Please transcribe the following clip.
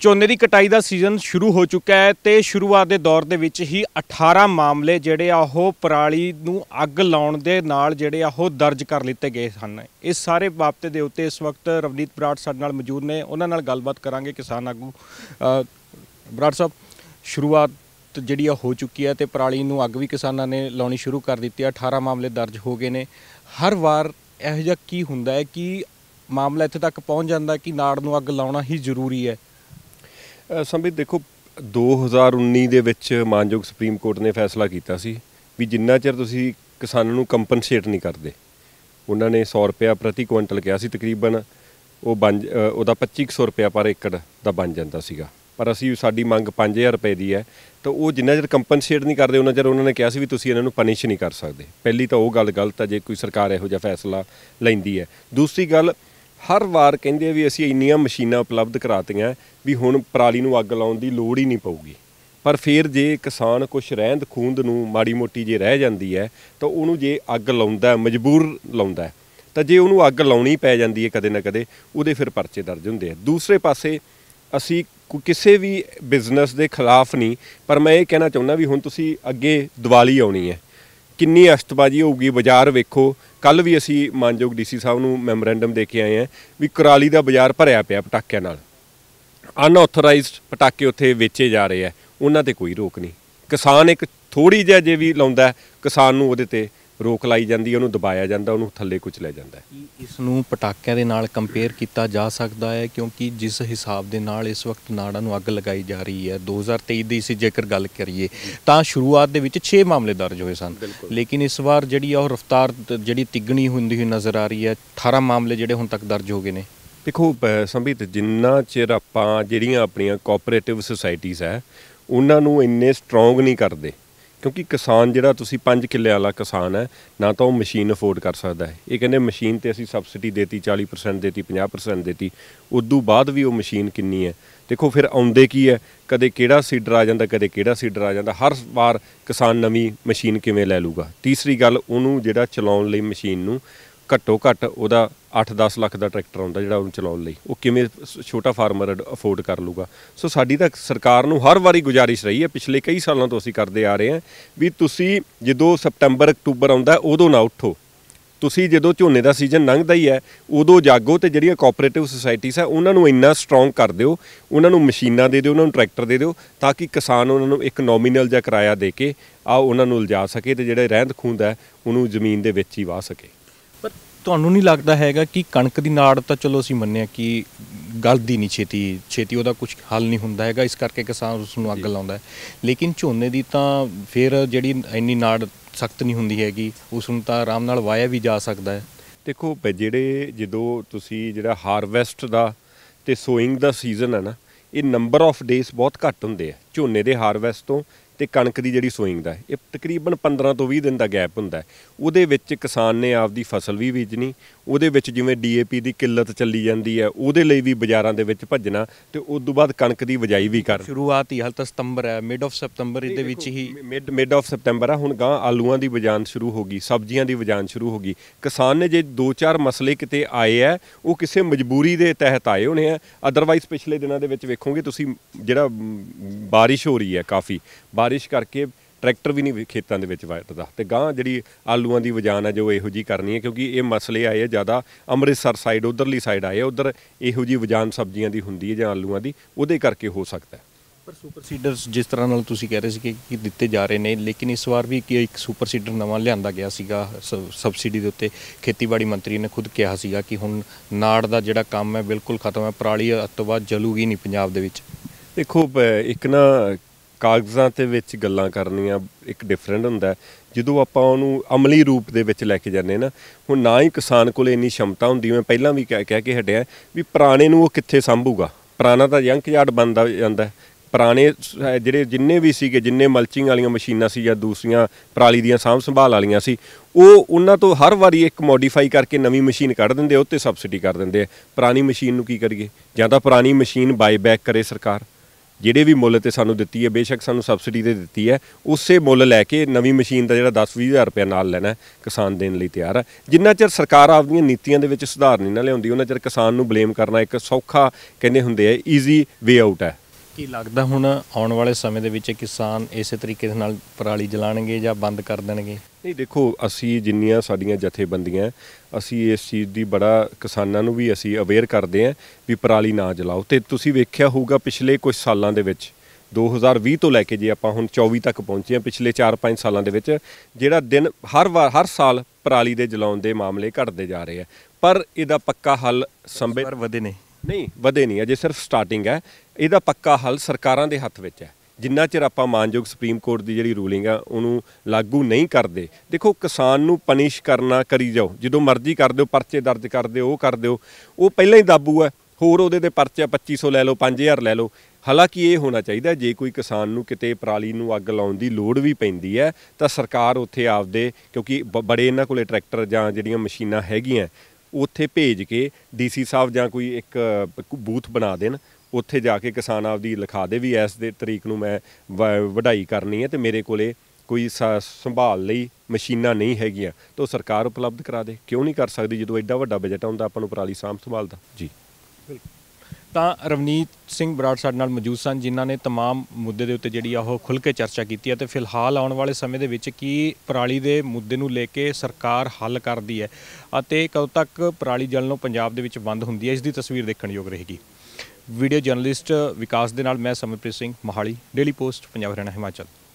ਝੋਨੇ ਦੀ ਕਟਾਈ ਦਾ ਸੀਜ਼ਨ ਸ਼ੁਰੂ ਹੋ ਚੁੱਕਾ ਹੈ ਤੇ ਸ਼ੁਰੂਆਤ ਦੇ ਦੌਰ ਦੇ ਵਿੱਚ ਹੀ 18 ਮਾਮਲੇ ਜਿਹੜੇ ਆ ਉਹ ਪਰਾਲੀ ਨੂੰ ਅੱਗ ਲਾਉਣ ਦੇ ਨਾਲ ਜਿਹੜੇ ਆ ਉਹ ਦਰਜ ਕਰ ਲਿੱਤੇ ਗਏ ਹਨ ਇਸ ਸਾਰੇ ਬਾਬਤੇ ਦੇ ਉੱਤੇ ਇਸ ਵਕਤ ਰਵਨੀਤ ਬਰਾੜ ਸਾਡੇ ਨਾਲ ਮੌਜੂਦ ਨੇ ਉਹਨਾਂ ਨਾਲ ਗੱਲਬਾਤ ਕਰਾਂਗੇ ਕਿਸਾਨ ਆਗੂ ਬਰਾੜ ਸਾਹਿਬ ਸ਼ੁਰੂਆਤ ਜਿਹੜੀ ਆ ਹੋ ਚੁੱਕੀ ਹੈ ਤੇ ਪਰਾਲੀ ਨੂੰ ਅੱਗ ਵੀ ਕਿਸਾਨਾਂ ਨੇ ਲਾਉਣੀ ਸ਼ੁਰੂ ਕਰ ਦਿੱਤੀ ਹੈ 18 ਮਾਮਲੇ ਦਰਜ ਹੋ ਗਏ ਨੇ ਹਰ ਵਾਰ ਇਹੋ ਜਿਹਾ ਕੀ ਹੁੰਦਾ ਹੈ ਕਿ ਮਾਮਲਾ ਇੱਥੇ ਤੱਕ ਪਹੁੰਚ ਜਾਂਦਾ ਕਿ ਨਾੜ ਨੂੰ ਅੱਗ ਲਾਉਣਾ ਹੀ ਜ਼ਰੂਰੀ ਹੈ ਸੰਬਿਤ ਦੇਖੋ 2019 ਦੇ ਵਿੱਚ ਮਾਨਯੋਗ ਸੁਪਰੀਮ ਕੋਰਟ ਨੇ ਫੈਸਲਾ ਕੀਤਾ ਸੀ ਵੀ ਜਿੰਨਾ ਚਿਰ ਤੁਸੀਂ ਕਿਸਾਨ ਨੂੰ ਕੰਪਨਸੇਟ ਨਹੀਂ ਕਰਦੇ ਉਹਨਾਂ ਨੇ 100 ਰੁਪਿਆ ਪ੍ਰਤੀ ਕੁਇੰਟਲ ਕਿਹਾ ਸੀ ਤਕਰੀਬਨ ਉਹ ਉਹਦਾ 2500 ਰੁਪਿਆ ਪਰ ਏਕੜ ਦਾ ਬਣ ਜਾਂਦਾ ਸੀਗਾ ਪਰ ਅਸੀਂ ਸਾਡੀ ਮੰਗ 5000 ਰੁਪਏ ਦੀ ਹੈ ਤਾਂ ਉਹ ਜਿੰਨਾ ਚਿਰ ਕੰਪਨਸੇਟ ਨਹੀਂ ਕਰਦੇ ਉਹਨਾਂ ਚਿਰ ਉਹਨਾਂ ਨੇ ਕਿਹਾ ਸੀ ਵੀ ਤੁਸੀਂ ਇਹਨਾਂ ਨੂੰ ਪਨਿਸ਼ ਨਹੀਂ ਕਰ ਸਕਦੇ ਪਹਿਲੀ ਤਾਂ ਉਹ ਗੱਲ ਗਲਤ ਹੈ ਜੇ ਕੋਈ ਸਰਕਾਰ ਇਹੋ ਜਿਹਾ ਫੈਸਲਾ ਲੈਂਦੀ ਹੈ ਦੂਸਰੀ ਗੱਲ ਹਰ ਵਾਰ ਕਹਿੰਦੇ ਵੀ ਅਸੀਂ ਇੰਨੀਆਂ ਮਸ਼ੀਨਾਂ ਉਪਲਬਧ ਕਰਾਤੀਆਂ ਵੀ ਹੁਣ ਪਰਾਲੀ ਨੂੰ ਅੱਗ ਲਾਉਣ ਦੀ ਲੋੜ ਹੀ ਨਹੀਂ ਪਊਗੀ ਪਰ ਫਿਰ ਜੇ ਕਿਸਾਨ ਕੁਛ ਰਹਿੰਦ ਖੂੰਦ ਨੂੰ ਮਾੜੀ ਮੋਟੀ ਜੇ ਰਹਿ ਜਾਂਦੀ ਹੈ ਤਾਂ ਉਹਨੂੰ ਜੇ ਅੱਗ ਲਾਉਂਦਾ ਮਜਬੂਰ ਲਾਉਂਦਾ ਤਾਂ ਜੇ ਉਹਨੂੰ ਅੱਗ ਲਾਉਣੀ ਪੈ ਜਾਂਦੀ ਹੈ ਕਦੇ ਨਾ ਕਦੇ ਉਹਦੇ ਫਿਰ ਪਰਚੇ ਦਰਜ ਹੁੰਦੇ ਆ ਦੂਸਰੇ ਪਾਸੇ ਅਸੀਂ ਕਿਸੇ ਵੀ ਬਿਜ਼ਨਸ ਦੇ ਖਿਲਾਫ ਨਹੀਂ ਪਰ ਮੈਂ ਇਹ ਕਹਿਣਾ ਚਾਹੁੰਦਾ ਵੀ ਹੁਣ ਤੁਸੀਂ ਅੱਗੇ ਦੀਵਾਲੀ ਆਉਣੀ ਹੈ ਕਿੰਨੀ ਅਸ਼ਤਬਾਜੀ ਹੋਊਗੀ ਬਾਜ਼ਾਰ ਵੇਖੋ ਕੱਲ ਵੀ ਅਸੀਂ ਮਾਨਯੋਗ ਡੀਸੀ ਸਾਹਿਬ ਨੂੰ ਮੈਮੋਰੈਂਡਮ ਦੇ ਕੇ ਆਏ ਆ ਵੀ ਕੁਰਾਲੀ ਦਾ ਬਾਜ਼ਾਰ ਭਰਿਆ ਪਿਆ ਪਟਾਕਿਆਂ ਨਾਲ ਅਨਆਥੋਰਾਈਜ਼ਡ ਪਟਾਕੇ ਉੱਥੇ ਵੇਚੇ ਜਾ ਰਹੇ ਆ ਉਹਨਾਂ ਤੇ ਕੋਈ ਰੋਕ ਨਹੀਂ ਕਿਸਾਨ ਇੱਕ ਥੋੜੀ ਜਿਹੀ ਜੇ ਵੀ ਲਾਉਂਦਾ ਕਿਸਾਨ ਨੂੰ ਉਹਦੇ ਤੇ ਰੋਕ ਲਾਈ ਜਾਂਦੀ ਹੈ ਉਹਨੂੰ ਦਬਾਇਆ ਜਾਂਦਾ ਉਹਨੂੰ ਥੱਲੇ ਕੁਚਲਿਆ ਜਾਂਦਾ ਹੈ ਇਸ ਨੂੰ ਪਟਾਕਿਆਂ ਦੇ ਨਾਲ ਕੰਪੇਅਰ ਕੀਤਾ ਜਾ ਸਕਦਾ ਹੈ ਕਿਉਂਕਿ ਜਿਸ ਹਿਸਾਬ ਦੇ ਨਾਲ ਇਸ ਵਕਤ ਨਾੜਾਂ ਨੂੰ ਅੱਗ ਲਗਾਈ ਜਾ ਰਹੀ ਹੈ 2023 ਦੀ ਸੀ ਜੇਕਰ ਗੱਲ ਕਰੀਏ ਤਾਂ ਸ਼ੁਰੂਆਤ ਦੇ ਵਿੱਚ 6 ਮਾਮਲੇ ਦਰਜ ਹੋਏ ਸਨ ਲੇਕਿਨ ਇਸ ਵਾਰ ਜਿਹੜੀ ਆ ਉਹ ਰਫ਼ਤਾਰ ਜਿਹੜੀ ਤਿੱਗਣੀ ਹੁੰਦੀ ਹੋਈ ਨਜ਼ਰ ਆ ਰਹੀ ਹੈ 18 ਮਾਮਲੇ ਜਿਹੜੇ ਹੁਣ ਤੱਕ ਦਰਜ ਹੋ ਗਏ ਨੇ ਦੇਖੋ ਸੰਭਿਤ ਜਿੰਨਾ ਚਿਰ ਆਪਾਂ ਜਿਹੜੀਆਂ ਆਪਣੀਆਂ ਕੋਆਪਰੇਟਿਵ ਸੁਸਾਇਟੀਆਂ ਹੈ ਉਹਨਾਂ ਨੂੰ ਇੰਨੇ ਸਟਰੋਂਗ ਨਹੀਂ ਕਰਦੇ ਕਿਉਂਕਿ ਕਿਸਾਨ ਜਿਹੜਾ ਤੁਸੀਂ 5 ਕਿੱਲੇ ਵਾਲਾ ਕਿਸਾਨ ਹੈ ਨਾ ਤਾਂ ਉਹ ਮਸ਼ੀਨ ਅਫੋਰਡ ਕਰ ਸਕਦਾ ਹੈ ਇਹ ਕਹਿੰਦੇ ਮਸ਼ੀਨ ਤੇ ਅਸੀਂ ਸਬਸਿਡੀ ਦੇਤੀ 40% ਦੇਤੀ 50% ਦੇਤੀ ਉਦੋਂ ਬਾਅਦ ਵੀ ਉਹ ਮਸ਼ੀਨ ਕਿੰਨੀ ਹੈ ਦੇਖੋ ਫਿਰ ਆਉਂਦੇ ਕੀ ਹੈ ਕਦੇ ਕਿਹੜਾ ਸੀਡਰ ਆ ਜਾਂਦਾ ਕਦੇ ਕਿਹੜਾ ਸੀਡਰ ਆ ਜਾਂਦਾ ਹਰ ਵਾਰ ਕਿਸਾਨ ਨਵੀਂ ਮਸ਼ੀਨ ਕਿਵੇਂ ਲੈ ਲੂਗਾ ਤੀਸਰੀ ਗੱਲ ਉਹਨੂੰ ਜਿਹੜਾ ਚਲਾਉਣ ਲਈ ਮਸ਼ੀਨ ਨੂੰ ਘੱਟੋ ਘੱਟ ਉਹਦਾ 8-10 ਲੱਖ ਦਾ ਟਰੈਕਟਰ ਆਉਂਦਾ ਜਿਹੜਾ ਉਹਨੂੰ ਚਲਾਉਣ ਲਈ ਉਹ ਕਿਵੇਂ ਛੋਟਾ ਫਾਰਮਰ ਅਫੋਰਡ ਕਰ ਲੂਗਾ ਸੋ ਸਾਡੀ ਤਾਂ ਸਰਕਾਰ ਨੂੰ ਹਰ ਵਾਰੀ ਗੁਜਾਰਿਸ਼ ਰਹੀ ਹੈ ਪਿਛਲੇ ਕਈ ਸਾਲਾਂ ਤੋਂ ਅਸੀਂ ਕਰਦੇ ਆ ਰਹੇ ਹਾਂ ਵੀ ਤੁਸੀਂ ਜਦੋਂ ਸਪਟੰਬਰ ਅਕਤੂਬਰ ਆਉਂਦਾ ਉਦੋਂ ਨਾ ਉੱਠੋ ਤੁਸੀਂ ਜਦੋਂ ਝੋਨੇ ਦਾ ਸੀਜ਼ਨ ਲੰਘਦਾ ਹੀ ਹੈ ਉਦੋਂ ਜਾਗੋ ਤੇ ਜਿਹੜੀਆਂ ਕੋਆਪਰੇਟਿਵ ਸੁਸਾਇਟੀਆਂ ਆ ਉਹਨਾਂ ਨੂੰ ਇੰਨਾ ਸਟਰੋਂਗ ਕਰ ਦਿਓ ਉਹਨਾਂ ਨੂੰ ਮਸ਼ੀਨਾਂ ਦੇ ਦਿਓ ਉਹਨਾਂ ਨੂੰ ਟਰੈਕਟਰ ਦੇ ਦਿਓ ਤਾਂ ਕਿ ਕਿਸਾਨ ਉਹਨਾਂ ਨੂੰ ਇੱਕ ਨੋਮੀਨਲ ਜਿਹਾ ਕਿਰਾਇਆ ਦੇ ਕੇ ਆ ਉਹਨਾਂ ਨੂੰ ਲਿਜਾ ਸਕੇ ਤੇ ਜਿਹੜੇ ਰਹਿੰਦ ਖੂੰਦ ਹੈ ਉਹਨੂੰ ਜ਼ਮੀਨ ਦੇ ਵਿੱਚ ਹੀ ਵਾ ਸਕੇ ਪਰ ਤੁਹਾਨੂੰ ਨਹੀਂ ਲੱਗਦਾ ਹੈਗਾ ਕਿ ਕਣਕ ਦੀ ਨਾੜ ਤਾਂ ਚਲੋ ਅਸੀਂ ਮੰਨਿਆ ਕਿ ਗਲਦੀ ਨਹੀਂ ਛੇਤੀ ਛੇਤੀ ਉਹਦਾ ਕੁਝ ਹੱਲ ਨਹੀਂ ਹੁੰਦਾ ਹੈਗਾ ਇਸ ਕਰਕੇ ਕਿਸਾਨ ਉਸ ਨੂੰ ਅੱਗ ਲਾਉਂਦਾ ਹੈ ਲੇਕਿਨ ਝੋਨੇ ਦੀ ਤਾਂ ਫਿਰ ਜਿਹੜੀ ਇੰਨੀ ਨਾੜ ਸਖਤ ਨਹੀਂ ਹੁੰਦੀ ਹੈਗੀ ਉਸ ਨੂੰ ਤਾਂ ਆਰਾਮ ਨਾਲ ਵਾਇਆ ਵੀ ਜਾ ਸਕਦਾ ਹੈ ਦੇਖੋ ਜਿਹੜੇ ਜਦੋਂ ਤੁਸੀਂ ਜਿਹੜਾ ਹਾਰਵੈਸਟ ਦਾ ਤੇ ਸੋਇੰਗ ਦਾ ਸੀਜ਼ਨ ਹੈ ਨਾ ਇਹ ਨੰਬਰ ਆਫ ਡੇਸ ਬਹੁਤ ਘੱਟ ਹੁੰਦੇ ਆ ਝੋਨੇ ਦੇ ਹਾਰਵੈਸਟ ਤੋਂ ਤੇ ਕਣਕ ਦੀ ਜਿਹੜੀ ਸੋਇੰਗ ਦਾ ਇਹ ਤਕਰੀਬਨ 15 ਤੋਂ 20 ਦਿਨ ਦਾ ਗੈਪ ਹੁੰਦਾ ਉਹਦੇ ਵਿੱਚ ਕਿਸਾਨ ਨੇ ਆਪਦੀ ਫਸਲ ਵੀ ਬੀਜਣੀ ਉਹਦੇ ਵਿੱਚ ਜਿਵੇਂ ਡੀਏਪੀ ਦੀ ਕਿੱਲਤ ਚੱਲੀ ਜਾਂਦੀ ਹੈ ਉਹਦੇ ਲਈ ਵੀ ਬਾਜ਼ਾਰਾਂ ਦੇ ਵਿੱਚ ਭੱਜਣਾ ਤੇ ਉਸ ਤੋਂ ਬਾਅਦ ਕਣਕ ਦੀ ਵਜਾਈ ਵੀ ਕਰ ਸ਼ੁਰੂਆਤ ਹੀ ਹਾਲ ਤਾਂ ਸਤੰਬਰ ਹੈ ਮਿਡ ਆਫ ਸਤੰਬਰ ਇਹਦੇ ਵਿੱਚ ਹੀ ਮਿਡ ਮਿਡ ਆਫ ਸਤੰਬਰ ਆ ਹੁਣ ਗਾਂ ਆਲੂਆਂ ਦੀ ਵਜਾਨ ਸ਼ੁਰੂ ਹੋ ਗਈ ਸਬਜ਼ੀਆਂ ਦੀ ਵਜਾਨ ਸ਼ੁਰੂ ਹੋ ਗਈ ਕਿਸਾਨ ਨੇ ਜੇ 2-4 ਮਸਲੇ ਕਿਤੇ ਆਏ ਆ ਉਹ ਕਿਸੇ ਮਜਬੂਰੀ ਦੇ ਤਹਿਤ ਆਏ ਹੋਣੇ ਆ ਅਦਰਵਾਈਜ਼ ਪਿਛਲੇ ਦਿਨਾਂ ਦੇ ਵਿੱਚ ਵੇਖੋਗੇ ਤੁਸੀਂ ਜਿਹੜਾ ਬਾਰਿਸ਼ ਹੋ ਰਹੀ ਹੈ ਕਾਫੀ ਬਾਰਿਸ਼ ਕਰਕੇ ਟਰੈਕਟਰ ਵੀ ਨਹੀਂ ਖੇਤਾਂ ਦੇ ਵਿੱਚ ਵੜਦਾ ਤੇ ਗਾਂ ਜਿਹੜੀ ਆਲੂਆਂ ਦੀ ਵਜਾਨ ਹੈ ਜੋ ਇਹੋ ਜੀ ਕਰਨੀ ਹੈ ਕਿਉਂਕਿ ਇਹ ਮਸਲੇ ਆਏ ਆ ਜ਼ਿਆਦਾ ਅੰਮ੍ਰਿਤਸਰ ਸਾਈਡ ਉਧਰਲੀ ਸਾਈਡ ਆਏ ਉਧਰ ਇਹੋ ਜੀ ਵਜਾਨ ਸਬਜ਼ੀਆਂ ਦੀ ਹੁੰਦੀ ਹੈ ਜਾਂ ਆਲੂਆਂ ਦੀ ਉਹਦੇ ਕਰਕੇ ਹੋ ਸਕਦਾ ਪਰ ਸੁਪਰ ਸੀਡਰਸ ਜਿਸ ਤਰ੍ਹਾਂ ਨਾਲ ਤੁਸੀਂ ਕਹਿ ਰਹੇ ਸੀ ਕਿ ਦਿੱਤੇ ਜਾ ਰਹੇ ਨੇ ਲੇਕਿਨ ਇਸ ਵਾਰ ਵੀ ਕਿ ਇੱਕ ਸੁਪਰ ਸੀਡਰ ਨਵਾਂ ਲਿਆਂਦਾ ਗਿਆ ਸੀਗਾ ਸਬਸਿਡੀ ਦੇ ਉੱਤੇ ਖੇਤੀਬਾੜੀ ਮੰਤਰੀ ਨੇ ਖੁਦ ਕਿਹਾ ਸੀਗਾ ਕਿ ਹੁਣ ਨਾੜ ਦਾ ਜਿਹੜਾ ਕੰਮ ਹੈ ਬਿਲਕੁਲ ਖਤਮ ਹੈ ਪਰਾਲੀ ਤੋਂ ਬਾਅਦ ਜਲੂਗੀ ਨਹੀਂ ਪੰਜਾਬ ਦੇ ਵਿੱਚ ਦੇਖੋ ਇੱਕ ਨਾ ਕਾਗਜ਼ਾਂ ਤੇ ਵਿੱਚ ਗੱਲਾਂ ਕਰਨੀਆਂ ਇੱਕ ਡਿਫਰੈਂਟ ਹੁੰਦਾ ਜਦੋਂ ਆਪਾਂ ਉਹਨੂੰ ਅਮਲੀ ਰੂਪ ਦੇ ਵਿੱਚ ਲੈ ਕੇ ਜਾਂਦੇ ਨਾ ਹੁਣ ਨਾ ਹੀ ਕਿਸਾਨ ਕੋਲੇ ਇੰਨੀ ਸ਼ਮਤਾ ਹੁੰਦੀ ਮੈਂ ਪਹਿਲਾਂ ਵੀ ਕਹਿ ਕੇ ਹਟਿਆ ਵੀ ਪੁਰਾਣੇ ਨੂੰ ਉਹ ਕਿੱਥੇ ਸੰਭੂਗਾ ਪੁਰਾਣਾ ਤਾਂ ਜੰਕ ਯਾਰਡ ਬੰਦਾ ਜਾਂਦਾ ਪੁਰਾਣੇ ਜਿਹੜੇ ਜਿੰਨੇ ਵੀ ਸੀਗੇ ਜਿੰਨੇ ਮਲਚਿੰਗ ਵਾਲੀਆਂ ਮਸ਼ੀਨਾਂ ਸੀ ਜਾਂ ਦੂਸਰੀਆਂ ਪਰਾਲੀ ਦੀਆਂ ਸਾਂਭ ਸੰਭਾਲ ਵਾਲੀਆਂ ਸੀ ਉਹ ਉਹਨਾਂ ਤੋਂ ਹਰ ਵਾਰੀ ਇੱਕ ਮੋਡੀਫਾਈ ਕਰਕੇ ਨਵੀਂ ਮਸ਼ੀਨ ਕੱਢ ਦਿੰਦੇ ਉਹ ਤੇ ਸਬਸਿਡੀ ਕਰ ਦਿੰਦੇ ਆ ਪੁਰਾਣੀ ਮਸ਼ੀਨ ਨੂੰ ਕੀ ਕਰੀਏ ਜਾਂ ਤਾਂ ਪੁਰਾਣੀ ਮਸ਼ੀਨ ਬਾਈਬੈਕ ਕਰੇ ਸਰਕਾਰ ਜਿਹੜੇ ਵੀ ਮੁੱਲ ਤੇ ਸਾਨੂੰ ਦਿੱਤੀ ਹੈ ਬੇਸ਼ੱਕ ਸਾਨੂੰ ਸਬਸਿਡੀ ਤੇ ਦਿੱਤੀ ਹੈ ਉਸੇ ਮੁੱਲ ਲੈ ਕੇ ਨਵੀਂ ਮਸ਼ੀਨ ਦਾ ਜਿਹੜਾ 10-20000 ਰੁਪਏ ਨਾਲ ਲੈਣਾ ਕਿਸਾਨ ਦੇਣ ਲਈ ਤਿਆਰ ਹੈ ਜਿੰਨਾ ਚਿਰ ਸਰਕਾਰ ਆਪਣੀਆਂ ਨੀਤੀਆਂ ਦੇ ਵਿੱਚ ਸੁਧਾਰ ਨਹੀਂ ਨਾ ਲਿਆਉਂਦੀ ਉਹਨਾਂ ਚਿਰ ਕਿਸਾਨ ਨੂੰ ਬਲੇਮ ਕਰਨਾ ਇੱਕ ਸੌਖਾ ਕਹਿੰਦੇ ਹੁੰਦੇ ਆ ਈਜ਼ੀ ਵੇ ਆਊਟ ਹੈ ਕੀ ਲੱਗਦਾ ਹੁਣ ਆਉਣ ਵਾਲੇ ਸਮੇਂ ਦੇ ਵਿੱਚ ਕਿਸਾਨ ਇਸੇ ਤਰੀਕੇ ਦੇ ਨਾਲ ਪਰਾਲੀ ਜਲਾਣਗੇ ਜਾਂ ਬੰਦ ਕਰ ਦੇਣਗੇ ਨਹੀਂ ਦੇਖੋ ਅਸੀਂ ਜਿੰਨੀਆਂ ਸਾਡੀਆਂ ਜਥੇਬੰਦੀਆਂ ਅਸੀਂ ਇਸ ਚੀਜ਼ ਦੀ ਬੜਾ ਕਿਸਾਨਾਂ ਨੂੰ ਵੀ ਅਸੀਂ ਅਵੇਅਰ ਕਰਦੇ ਆਂ ਵੀ ਪਰਾਲੀ ਨਾ ਜਲਾਓ ਤੇ ਤੁਸੀਂ ਵੇਖਿਆ ਹੋਊਗਾ ਪਿਛਲੇ ਕੁਝ ਸਾਲਾਂ ਦੇ ਵਿੱਚ 2020 ਤੋਂ ਲੈ ਕੇ ਜੇ ਆਪਾਂ ਹੁਣ 24 ਤੱਕ ਪਹੁੰਚੇ ਆ ਪਿਛਲੇ 4-5 ਸਾਲਾਂ ਦੇ ਵਿੱਚ ਜਿਹੜਾ ਦਿਨ ਹਰ ਵਾਰ ਹਰ ਸਾਲ ਪਰਾਲੀ ਦੇ ਜਲਾਉਣ ਦੇ ਮਾਮਲੇ ਘਟਦੇ ਜਾ ਰਹੇ ਆ ਪਰ ਇਹਦਾ ਪੱਕਾ ਹੱਲ ਸੰਭੇ ਵਧੇ ਨਹੀਂ ਨਹੀਂ ਵਧੇ ਨਹੀਂ ਅਜੇ ਸਿਰਫ ਸਟਾਰਟਿੰਗ ਹੈ ਇਹਦਾ ਪੱਕਾ ਹੱਲ ਸਰਕਾਰਾਂ ਦੇ ਹੱਥ ਵਿੱਚ ਹੈ ਜਿੰਨਾ ਚਿਰ ਆਪਾਂ ਮਾਨਯੋਗ ਸੁਪਰੀਮ ਕੋਰਟ ਦੀ ਜਿਹੜੀ ਰੂਲਿੰਗ ਆ ਉਹਨੂੰ ਲਾਗੂ ਨਹੀਂ ਕਰਦੇ ਦੇਖੋ ਕਿਸਾਨ ਨੂੰ ਪਨਿਸ਼ ਕਰਨਾ ਕਰੀ ਜਾਓ ਜਦੋਂ ਮਰਜ਼ੀ ਕਰ ਦਿਓ ਪਰਚੇ ਦਰਜ ਕਰ ਦਿਓ ਉਹ ਕਰ ਦਿਓ ਉਹ ਪਹਿਲਾਂ ਹੀ ਦਾਬੂ ਆ ਹੋਰ ਉਹਦੇ ਦੇ ਪਰਚੇ 2500 ਲੈ ਲਓ 5000 ਲੈ ਲਓ ਹਾਲਾਂਕਿ ਇਹ ਹੋਣਾ ਚਾਹੀਦਾ ਜੇ ਕੋਈ ਕਿਸਾਨ ਨੂੰ ਕਿਤੇ ਪਰਾਲੀ ਨੂੰ ਅੱਗ ਲਾਉਣ ਦੀ ਲੋੜ ਵੀ ਪੈਂਦੀ ਹੈ ਤਾਂ ਸਰਕਾਰ ਉੱਥੇ ਆਪਦੇ ਕਿਉਂਕਿ ਬੜੇ ਇਹਨਾਂ ਕੋਲੇ ਟਰੈਕਟਰ ਜਾਂ ਜਿਹੜੀਆਂ ਮਸ਼ੀਨਾਂ ਹੈਗੀਆਂ ਉੱਥੇ ਭੇਜ ਕੇ ਡੀਸੀ ਸਾਹਿਬ ਜਾਂ ਕੋਈ ਇੱਕ ਬੂਥ ਬਣਾ ਦੇਣ ਉੱਥੇ ਜਾ ਕੇ ਕਿਸਾਨ ਆਪਦੀ ਲਿਖਾ ਦੇ ਵੀ ਇਸ ਦੇ ਤਰੀਕ ਨੂੰ ਮੈਂ ਵਧਾਈ ਕਰਨੀ ਹੈ ਤੇ ਮੇਰੇ ਕੋਲੇ ਕੋਈ ਸੰਭਾਲ ਲਈ ਮਸ਼ੀਨਾਂ ਨਹੀਂ ਹੈਗੀਆਂ ਤਾਂ ਸਰਕਾਰ ਉਪਲਬਧ ਕਰਾ ਦੇ ਕਿਉਂ ਨਹੀਂ ਕਰ ਸਕਦੀ ਜਦੋਂ ਐਡਾ ਵੱਡਾ ਬਜਟ ਆਉਂਦਾ ਆਪਾਂ ਨੂੰ ਪਰਾਲੀ ਸਾਂਭ ਸੰਭਾਲ ਦਾ ਜੀ ਬਿਲਕੁਲ ਤਾਂ ਰਵਨੀਤ ਸਿੰਘ ਬਰਾੜ ਸਾਡੇ ਨਾਲ ਮੌਜੂਦ ਸਨ ਜਿਨ੍ਹਾਂ ਨੇ तमाम ਮੁੱਦੇ ਦੇ ਉੱਤੇ ਜਿਹੜੀ ਆ ਉਹ ਖੁੱਲ ਕੇ ਚਰਚਾ ਕੀਤੀ ਹੈ ਤੇ ਫਿਲਹਾਲ ਆਉਣ ਵਾਲੇ ਸਮੇਂ ਦੇ ਵਿੱਚ ਕੀ ਪਰਾਲੀ ਦੇ ਮੁੱਦੇ ਨੂੰ ਲੈ ਕੇ ਸਰਕਾਰ ਹੱਲ ਕਰਦੀ ਹੈ ਅਤੇ ਕਦੋਂ ਤੱਕ ਪਰਾਲੀ ਨੂੰ ਪੰਜਾਬ ਦੇ ਵਿੱਚ ਬੰਦ ਹੁੰਦੀ ਹੈ ਇਸ ਦੀ ਤਸਵੀਰ ਦੇਖਣ ਯੋਗ ਰਹੇਗੀ ਵੀਡੀਓ ਜਰਨਲਿਸਟ ਵਿਕਾਸ ਦੇ ਨਾਲ ਮੈਂ ਸਮਰਪ੍ਰੀਤ ਸਿੰਘ ਮਹਾਲੀ ਡੇਲੀ ਪੋਸਟ ਪੰਜਾਬ ਹਰਿਆਣਾ ਹਿਮਾਚਲ